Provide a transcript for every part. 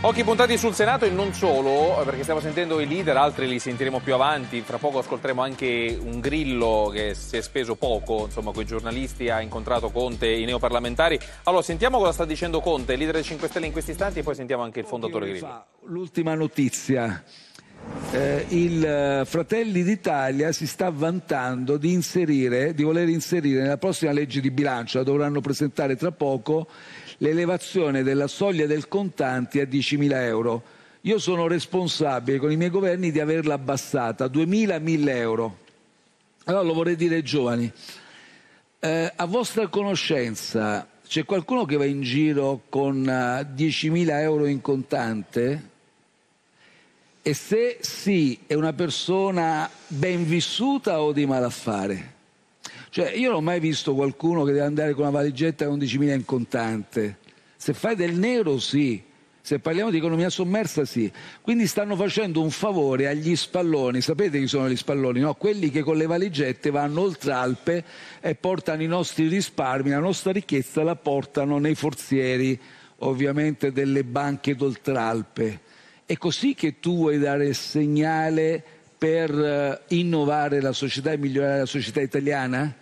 Occhi puntati sul Senato e non solo, perché stiamo sentendo i leader, altri li sentiremo più avanti, fra poco ascolteremo anche un grillo che si è speso poco, insomma, con i giornalisti, ha incontrato Conte, i neoparlamentari. Allora, sentiamo cosa sta dicendo Conte, leader del 5 Stelle in questi istanti e poi sentiamo anche il fondatore Grillo. L'ultima notizia eh, il eh, Fratelli d'Italia si sta vantando di, inserire, di voler inserire nella prossima legge di bilancio, la dovranno presentare tra poco, l'elevazione della soglia del contanti a 10.000 euro. Io sono responsabile con i miei governi di averla abbassata a 2.000-1.000 euro. Allora lo vorrei dire ai giovani, eh, a vostra conoscenza c'è qualcuno che va in giro con 10.000 eh, euro in contante? E se sì, è una persona ben vissuta o di malaffare? Cioè, io non ho mai visto qualcuno che deve andare con una valigetta con 11.000 in contante. Se fai del nero, sì. Se parliamo di economia sommersa, sì. Quindi stanno facendo un favore agli spalloni. Sapete chi sono gli spalloni? No? Quelli che con le valigette vanno oltre Alpe e portano i nostri risparmi, la nostra ricchezza la portano nei forzieri, ovviamente, delle banche d'oltralpe. È così che tu vuoi dare il segnale per eh, innovare la società e migliorare la società italiana?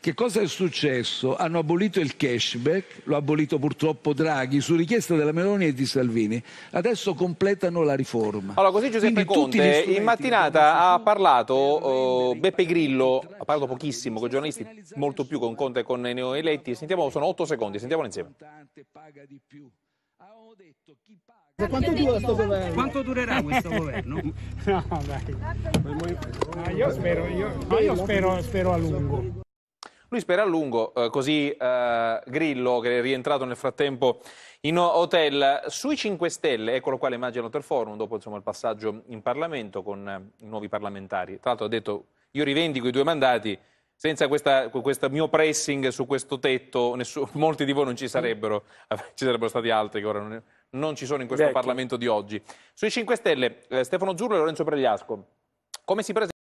Che cosa è successo? Hanno abolito il cashback, lo ha abolito purtroppo Draghi su richiesta della Meloni e di Salvini. Adesso completano la riforma. Allora, così Giuseppe Quindi, Conte in mattinata ha parlato uh, Beppe Grillo, ha parlato pochissimo con i giornalisti, molto più con Conte e con i neoeletti. Sentiamo, sono otto secondi, sentiamolo insieme. Paga di più avevamo detto chi paga... quanto dura questo governo? Quanto durerà questo governo? no, dai. No, io spero, io, no, io spero, spero a lungo. Lui spera a lungo, eh, così eh, Grillo, che è rientrato nel frattempo in hotel, sui 5 Stelle, eccolo qua l'immagine del forum, dopo insomma, il passaggio in Parlamento con eh, i nuovi parlamentari. Tra l'altro ha detto, io rivendico i due mandati, senza questo mio pressing su questo tetto, nessuno, molti di voi non ci sarebbero, ci sarebbero stati altri che ora non, non ci sono in questo Vecchi. Parlamento di oggi. Sui 5 Stelle, eh, Stefano Giurro e Lorenzo Pregliasco, come si presenta?